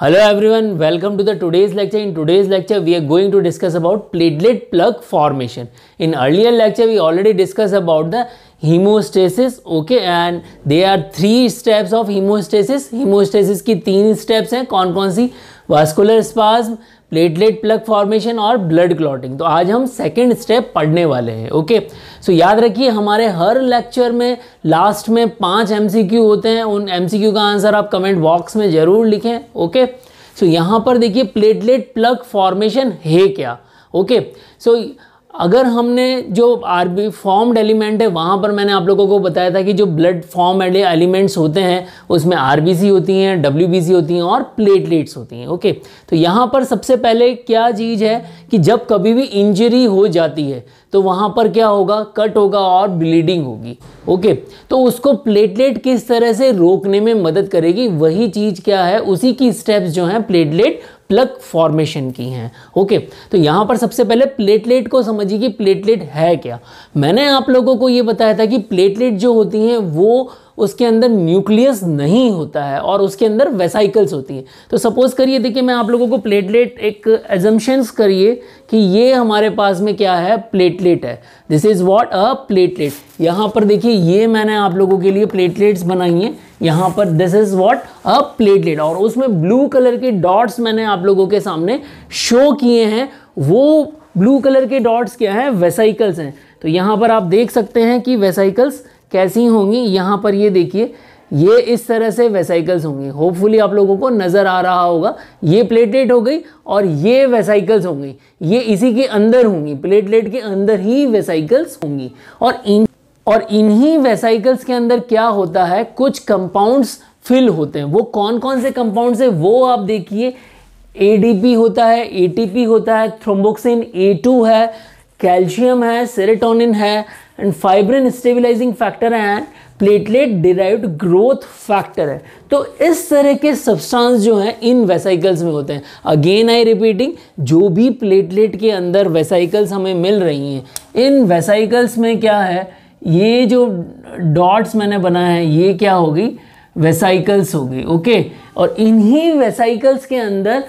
Hello everyone welcome to the today's lecture in today's lecture we are going to discuss about platelet plug formation in earlier lecture we already discuss about the haemostasis okay and they are three steps of haemostasis haemostasis की तीन steps हैं कौन कौन सी vascular spasm platelet plug formation और blood clotting तो आज हम सेकेंड स्टेप पढ़ने वाले हैं ओके सो so, याद रखिए हमारे हर लेक्चर में लास्ट में पाँच एम होते हैं उन एम का आंसर आप कमेंट बॉक्स में ज़रूर लिखें ओके सो so, यहाँ पर देखिए प्लेटलेट प्लग फॉर्मेशन है क्या ओके सो so, अगर हमने जो आर बी फॉर्म्ड एलिमेंट है वहाँ पर मैंने आप लोगों को बताया था कि जो ब्लड फॉर्म एलिमेंट्स होते हैं उसमें आर बी सी होती हैं डब्ल्यू बी सी होती हैं और प्लेटलेट्स होती हैं ओके तो यहाँ पर सबसे पहले क्या चीज़ है कि जब कभी भी इंजरी हो जाती है तो वहाँ पर क्या होगा कट होगा और ब्लीडिंग होगी ओके तो उसको प्लेटलेट किस तरह से रोकने में मदद करेगी वही चीज़ क्या है उसी की स्टेप्स जो हैं प्लेटलेट प्लग फॉर्मेशन की हैं ओके तो यहाँ पर सबसे पहले प्लेटलेट को समझिए कि प्लेटलेट है क्या मैंने आप लोगों को ये बताया था कि प्लेटलेट जो होती हैं वो उसके अंदर न्यूक्लियस नहीं होता है और उसके अंदर वेसाइकल्स होती हैं तो सपोज़ करिए देखिए मैं आप लोगों को प्लेटलेट एक एजम्पन्स करिए कि ये हमारे पास में क्या है प्लेटलेट है this is what a platelet यहाँ पर देखिए ये मैंने आप लोगों के लिए प्लेटलेट्स बनाई हैं यहाँ पर this is what a platelet और उसमें ब्लू कलर के डॉट्स मैंने आप लोगों के सामने शो किए हैं वो ब्लू कलर के डॉट्स क्या हैं वेसाइकल्स हैं तो यहाँ पर आप देख सकते हैं कि वेसाइकल्स कैसी होंगी यहाँ पर ये देखिए ये इस तरह से वेसाइकल्स होंगी होपफुली आप लोगों को नज़र आ रहा होगा ये प्लेटलेट हो गई और ये वेसाइकल्स होंगी ये इसी के अंदर होंगी प्लेटलेट के अंदर ही वेसाइकल्स होंगी और इन और इन्हीं वेसाइकल्स के अंदर क्या होता है कुछ कंपाउंड्स फिल होते हैं वो कौन कौन से कंपाउंड है वो आप देखिए ए होता है ए होता है थ्रोम्बोक्सिन ए है कैल्शियम है सेरेटोनिन है एंड फाइब्रिन स्टेबिलाईजिंग फैक्टर है and platelet derived growth factor है तो इस तरह के सब्सटेंस जो हैं इन वेसाइकल्स में होते हैं अगेन आई रिपीटिंग जो भी प्लेटलेट के अंदर वेसाइकल्स हमें मिल रही हैं इन वेसाइकल्स में क्या है ये जो डॉट्स मैंने बनाया है ये क्या होगी वेसाइकल्स होगी ओके और इन्हीं वेसाइकल्स के अंदर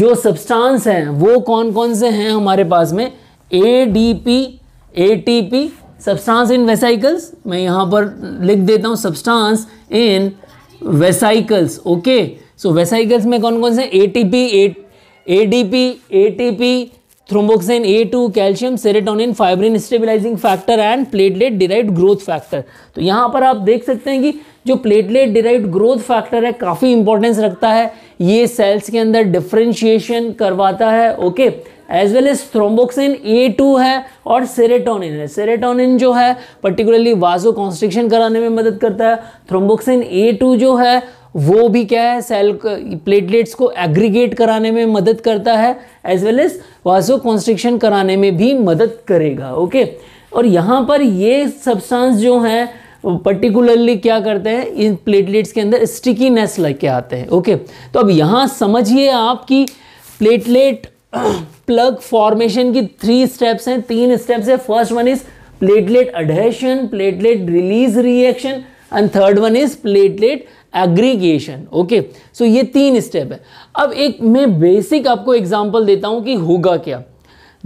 जो सब्सटेंस हैं वो कौन कौन से हैं हमारे पास में A D P A T P substance in vesicles मैं यहाँ पर लिख देता हूँ substance in vesicles okay so vesicles में कौन कौन से A T P A D P A T P thromboxane A two calcium serotonin fibrin stabilising factor and platelet derived growth factor तो यहाँ पर आप देख सकते हैं कि जो प्लेटलेट डिराइड ग्रोथ फैक्टर है काफ़ी इंपॉर्टेंस रखता है ये सेल्स के अंदर डिफ्रेंशिएशन करवाता है okay as well as thromboxane A two है और सेरेटोनिन है सेरेटोनिन जो है पर्टिकुलरली वाजो कॉन्स्ट्रिक्शन कराने में मदद करता है थ्रोम्बोक्सिन ए टू जो है वो भी क्या है सेल प्लेटलेट्स को एग्रीगेट कराने में मदद करता है as well as vasoconstriction कराने में भी मदद करेगा ओके और यहाँ पर ये सब्सटेंस जो हैं पर्टिकुलरली क्या करते हैं इन प्लेटलेट्स के अंदर स्टिकीनेस लेके आते हैं ओके तो अब यहाँ समझिए आप कि प्लेटलेट प्लग फॉर्मेशन की थ्री स्टेप्स हैं तीन स्टेप्स है first one is platelet adhesion platelet release reaction and third one is platelet aggregation okay so ये तीन स्टेप है अब एक मैं बेसिक आपको एग्जांपल देता हूँ कि होगा क्या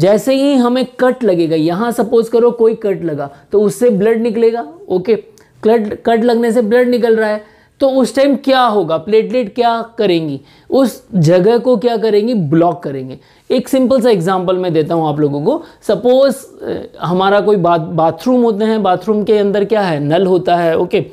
जैसे ही हमें कट लगेगा यहाँ सपोज करो कोई कट लगा तो उससे ब्लड निकलेगा ओके okay. कट कट लगने से ब्लड निकल रहा है तो उस टाइम क्या होगा प्लेटलेट क्या करेंगी उस जगह को क्या करेंगी ब्लॉक करेंगे एक सिंपल सा एग्जांपल मैं देता हूँ आप लोगों को सपोज हमारा कोई बाथ बाथरूम होते हैं बाथरूम के अंदर क्या है नल होता है ओके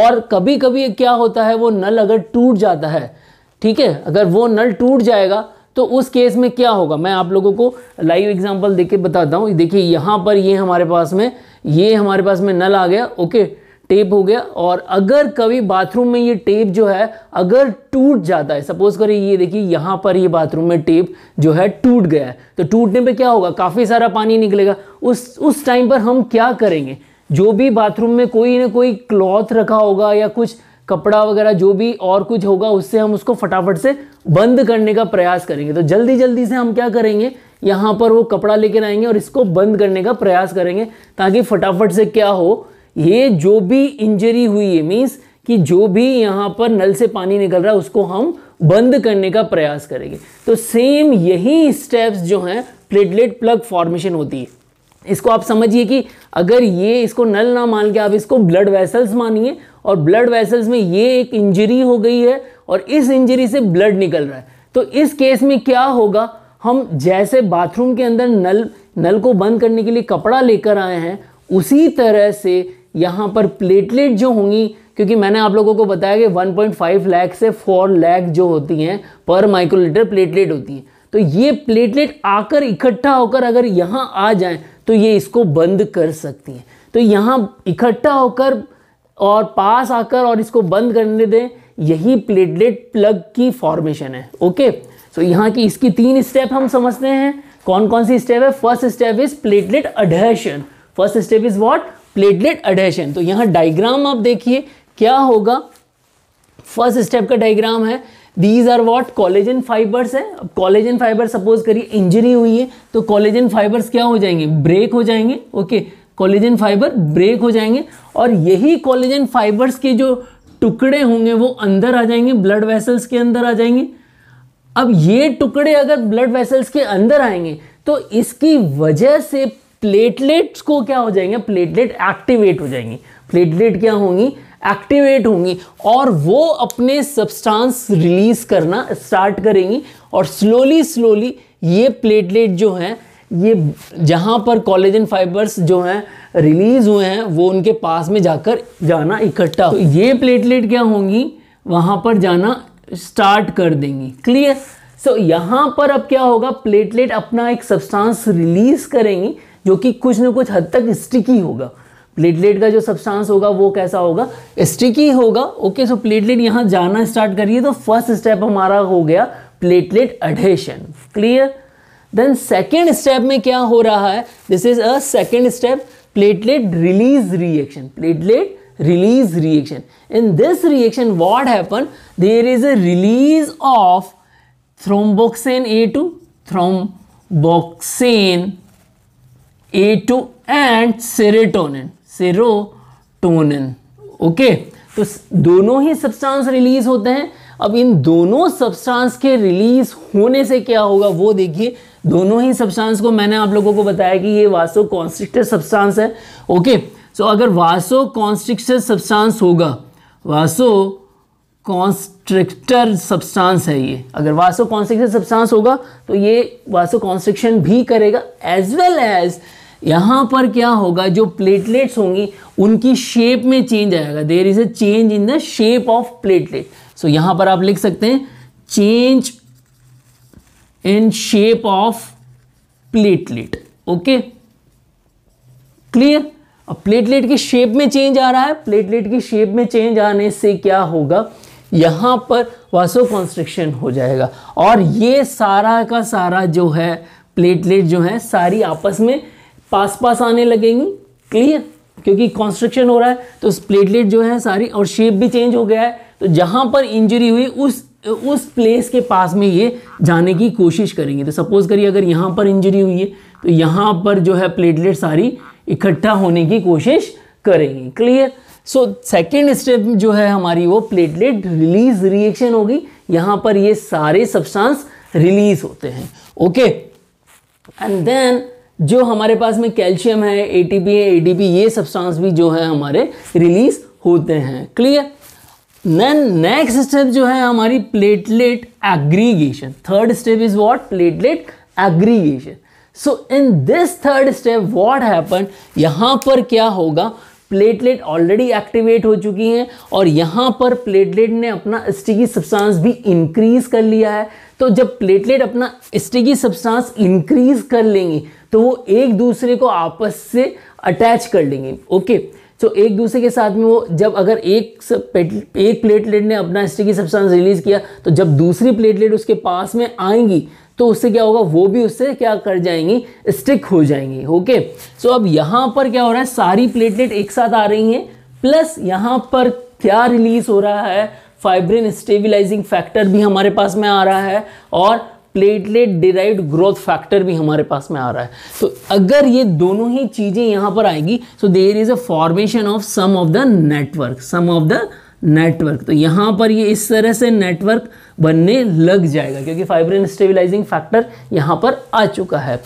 और कभी कभी क्या होता है वो नल अगर टूट जाता है ठीक है अगर वो नल टूट जाएगा तो उस केस में क्या होगा मैं आप लोगों को लाइव एग्जांपल के बताता हूँ देखिए यहाँ पर ये हमारे पास में ये हमारे पास में नल आ गया ओके टेप हो गया और अगर कभी बाथरूम में ये टेप जो है अगर टूट जाता है सपोज करिए ये देखिए यहाँ पर ये बाथरूम में टेप जो है टूट गया है तो टूटने पे क्या होगा काफ़ी सारा पानी निकलेगा उस उस टाइम पर हम क्या करेंगे जो भी बाथरूम में कोई ना कोई क्लॉथ रखा होगा या कुछ कपड़ा वगैरह जो भी और कुछ होगा उससे हम उसको फटाफट से बंद करने का प्रयास करेंगे तो जल्दी जल्दी से हम क्या करेंगे यहाँ पर वो कपड़ा लेकर आएंगे और इसको बंद करने का प्रयास करेंगे ताकि फटाफट से क्या हो ये जो भी इंजरी हुई है मीन्स कि जो भी यहाँ पर नल से पानी निकल रहा है उसको हम बंद करने का प्रयास करेंगे तो सेम यही स्टेप्स जो हैं प्लेटलेट प्लग फॉर्मेशन होती है इसको आप समझिए कि अगर ये इसको नल ना मान के आप इसको ब्लड वेसल्स मानिए और ब्लड वेसल्स में ये एक इंजरी हो गई है और इस इंजरी से ब्लड निकल रहा है तो इस केस में क्या होगा हम जैसे बाथरूम के अंदर नल नल को बंद करने के लिए कपड़ा लेकर आए हैं उसी तरह से यहाँ पर प्लेटलेट जो होंगी क्योंकि मैंने आप लोगों को बताया कि 1.5 लाख से 4 लाख जो होती हैं पर माइक्रोलीटर प्लेटलेट होती हैं तो ये प्लेटलेट आकर इकट्ठा होकर अगर यहाँ आ जाए तो ये इसको बंद कर सकती हैं तो यहाँ इकट्ठा होकर और पास आकर और इसको बंद करने दें यही प्लेटलेट प्लग की फॉर्मेशन है ओके सो यहाँ की इसकी तीन स्टेप हम समझते हैं कौन कौन सी स्टेप है first step is platelet adhesion first step is what platelet adhesion तो यहां डायग्राम आप देखिए क्या होगा फर्स्ट स्टेप का डायग्राम है these are what collagen fibres है अब कॉलेजन फाइबर सपोज करिए इंजरी हुई है तो कॉलेजन फाइबर्स क्या हो जाएंगे ब्रेक हो जाएंगे ओके कॉलेजन फाइबर ब्रेक हो जाएंगे और यही कॉलेजन फाइबर्स के जो टुकड़े होंगे वो अंदर आ जाएंगे ब्लड वेसल्स के अंदर आ जाएंगे अब ये टुकड़े अगर ब्लड वेसल्स के अंदर आएंगे तो इसकी वजह से प्लेटलेट्स को क्या हो जाएंगे प्लेटलेट एक्टिवेट हो जाएंगी प्लेटलेट क्या होंगी एक्टिवेट होंगी और वो अपने सब्सटेंस रिलीज करना स्टार्ट करेंगी और स्लोली स्लोली ये प्लेटलेट जो हैं ये जहाँ पर कॉलेजन फाइबर्स जो हैं रिलीज हुए हैं वो उनके पास में जाकर जाना इकट्ठा तो ये प्लेटलेट क्या होंगी वहाँ पर जाना स्टार्ट कर देंगी क्लियर सो so, यहाँ पर अब क्या होगा प्लेटलेट अपना एक सब्सटेंस रिलीज करेंगी जो कि कुछ ना कुछ हद तक स्टिकी होगा प्लेटलेट का जो सब्सटेंस होगा वो कैसा होगा स्टिकी होगा ओके सो प्लेटलेट यहाँ जाना स्टार्ट करिए तो फर्स्ट स्टेप हमारा हो गया platelet adhesion clear then second step में क्या हो रहा है this is a second step platelet release reaction platelet release reaction in this reaction what happen there is a release of thromboxane A two thromboxane two and serotonin serotonin okay तो दोनों ही substance release होते हैं अब इन दोनों substance के release होने से क्या होगा वो देखिए दोनों ही सब्सटेंस को मैंने आप लोगों को बताया कि ये वासो कॉन्स्ट्रिक्टेड सब्सटेंस है ओके सो अगर वासो कॉन्स्ट्रिक्टेड सब्सटेंस होगा वासो कॉन्स्ट्रिक्टर सब्सटेंस है ये अगर वासो कॉन्स्ट्रिक्टेड सब्सटेंस होगा तो ये वासो कॉन्स्ट्रिक्शन भी करेगा एज वेल एज यहाँ पर क्या होगा जो प्लेटलेट्स होंगी उनकी शेप में चेंज आएगा there is a change in the shape of platelet so यहाँ पर आप लिख सकते हैं change in shape of platelet okay clear अब प्लेटलेट की शेप में चेंज आ रहा है प्लेटलेट की शेप में चेंज आने से क्या होगा यहां पर वासो कॉन्स्ट्रिक्शन हो जाएगा और ये सारा का सारा जो है प्लेटलेट जो है सारी आपस में पास पास आने लगेंगी क्लियर क्योंकि कॉन्स्ट्रक्शन हो रहा है तो प्लेटलेट जो है सारी और शेप भी चेंज हो गया है तो जहां पर इंजरी हुई उस उस प्लेस के पास में ये जाने की कोशिश करेंगे तो सपोज़ करिए अगर यहाँ पर इंजरी हुई है तो यहाँ पर जो है प्लेटलेट सारी इकट्ठा होने की कोशिश करेंगे क्लियर सो सेकेंड स्टेप जो है हमारी वो प्लेटलेट रिलीज रिएक्शन होगी यहाँ पर ये सारे सब्सटेंस रिलीज होते हैं ओके एंड देन जो हमारे पास में कैल्शियम है एटीपी है एडीपी ये सब्सटेंस भी जो है हमारे रिलीज होते हैं क्लियर नेक्स्ट स्टेप जो है हमारी platelet aggregation third step is what platelet aggregation so in this third step what happen यहाँ पर क्या होगा प्लेटलेट ऑलरेडी एक्टिवेट हो चुकी हैं और यहाँ पर प्लेटलेट ने अपना स्टिकी सब्सटेंस भी इंक्रीज कर लिया है तो जब प्लेटलेट अपना स्टिकी सब्सटेंस इंक्रीज कर लेंगी तो वो एक दूसरे को आपस से अटैच कर लेंगे ओके तो एक दूसरे के साथ में वो जब अगर एक एक प्लेटलेट ने अपना स्टिकी सब्सटेंस रिलीज़ किया तो जब दूसरी प्लेटलेट उसके पास में आएंगी तो उससे क्या होगा वो भी उससे क्या कर जाएंगी स्टिक हो जाएंगी ओके सो अब यहाँ पर क्या हो रहा है सारी प्लेटलेट एक साथ आ रही हैं प्लस यहाँ पर क्या रिलीज हो रहा है फाइब्रिन स्टेबिलाइजिंग फैक्टर भी हमारे पास में आ रहा है और प्लेटलेट डिराइव्ड ग्रोथ फैक्टर भी हमारे पास में आ रहा है तो अगर ये दोनों ही चीज़ें यहां पर आएगी so there is a formation of some of the network some of the network तो यहां पर ये इस तरह से नेटवर्क बनने लग जाएगा क्योंकि फाइब्रिन स्टेबिलाईजिंग फैक्टर यहां पर आ चुका है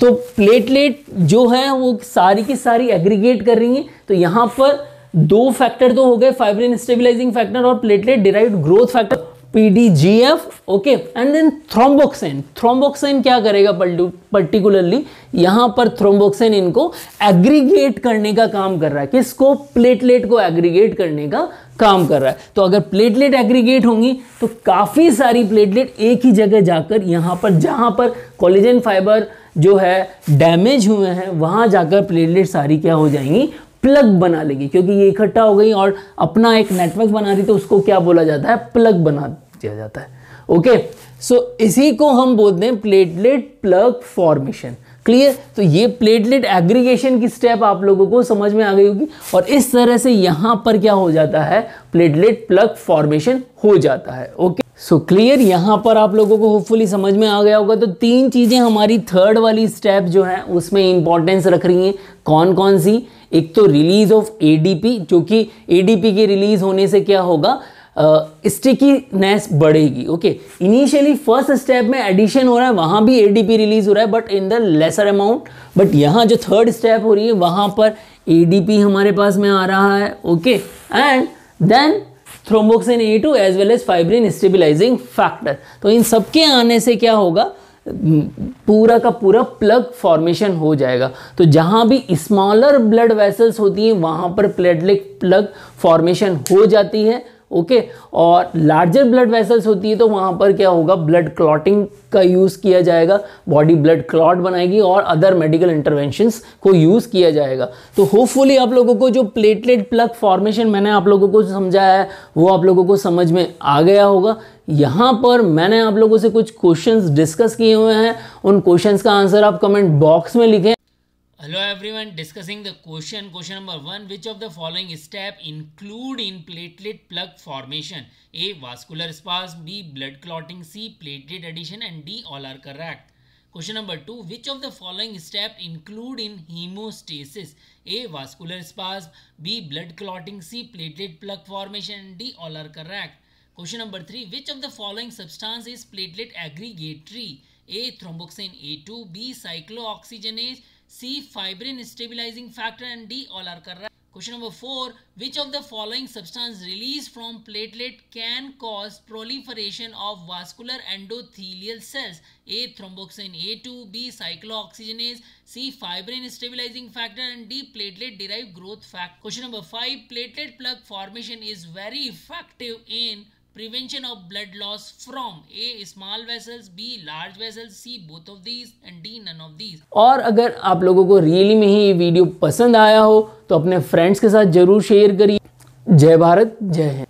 तो प्लेटलेट जो है वो सारी की सारी एग्रीगेट कर रही है तो यहाँ पर दो फैक्टर तो हो गए फाइब्रिन स्टेबिलाईजिंग फैक्टर और platelet derive growth factor PDGF okay and then thromboxane thromboxane क्या करेगा पर्टिकुलरली यहाँ पर थ्रोम्बोक्सेन इनको एग्रीगेट करने का काम कर रहा है किसको प्लेटलेट को एग्रीगेट करने का काम कर रहा है तो अगर प्लेटलेट एग्रीगेट होंगी तो काफ़ी सारी प्लेटलेट एक ही जगह जाकर यहाँ पर जहाँ पर कॉलेजन फाइबर जो है डैमेज हुए हैं वहाँ जाकर प्लेटलेट सारी क्या हो जाएंगी प्लग बना लेगी क्योंकि ये इकट्ठा हो गई और अपना एक नेटवर्क बना रही तो उसको क्या बोला जाता है प्लग बना किया जाता है ओके सो so, इसी को हम बोलते हैं प्लेटलेट प्लग फॉर्मेशन क्लियर तो ये प्लेटलेट एग्रीगेशन की स्टेप आप लोगों को समझ में आ गई होगी और इस तरह से यहां पर क्या हो जाता है प्लेटलेट प्लग फॉर्मेशन हो जाता है ओके सो क्लियर यहां पर आप लोगों को होपफुली समझ में आ गया होगा तो तीन चीज़ें हमारी थर्ड वाली स्टेप जो है उसमें इंपॉर्टेंस रख रही हैं कौन कौन सी एक तो रिलीज ऑफ एडीपी जो कि एडीपी के रिलीज होने से क्या होगा स्टिकीनेस बढ़ेगी ओके इनिशियली फर्स्ट स्टेप में एडिशन हो रहा है वहां भी एडीपी रिलीज हो रहा है but in the lesser amount but यहाँ जो थर्ड स्टेप हो रही है वहां पर एडीपी हमारे पास में आ रहा है okay and then thromboxane A two as well as fibrin stabilising factor तो इन सबके आने से क्या होगा पूरा का पूरा प्लग फॉर्मेशन हो जाएगा तो जहाँ भी स्मॉलर ब्लड वेसल्स होती हैं वहां पर प्लेटलेट प्लग फॉर्मेशन हो जाती है ओके और लार्जर ब्लड वेसल्स होती है तो वहाँ पर क्या होगा ब्लड क्लॉटिंग का यूज़ किया जाएगा बॉडी ब्लड क्लॉट बनाएगी और अदर मेडिकल इंटरवेंशंस को यूज़ किया जाएगा तो होपफुली आप लोगों को जो प्लेटलेट प्लग फॉर्मेशन मैंने आप लोगों को समझाया है वो आप लोगों को समझ में आ गया होगा यहाँ पर मैंने आप लोगों से कुछ क्वेश्चंस डिस्कस किए हुए हैं उन क्वेश्चंस का आंसर आप कमेंट बॉक्स में लिखें hello everyone discussing the question question number 1 which of the following step include in platelet plug formation a vascular spasm b blood clotting c platelet addition and d all are correct question number 2 which of the following step include in hemostasis a vascular spasm b blood clotting c platelet plug formation and d all are correct question number 3 which of the following substance is platelet aggregatory a thromboxane a2 b cyclooxygenase C fibrin stabilizing factor and D all are correct. Question number 4. Which of the following substance released from platelet can cause proliferation of vascular endothelial cells? A. Thromboxane A2, B. Cyclooxygenase, C. Fibrin stabilizing factor and D. Platelet derived growth factor. Question number 5. Platelet plug formation is very effective in prevention of blood loss from a small vessels b large vessels c both of these and d none of these और अगर आप लोगों को really में ही ये video पसंद आया हो तो अपने फ्रेंड्स के साथ जरूर शेयर करिए जय भारत जय हिंद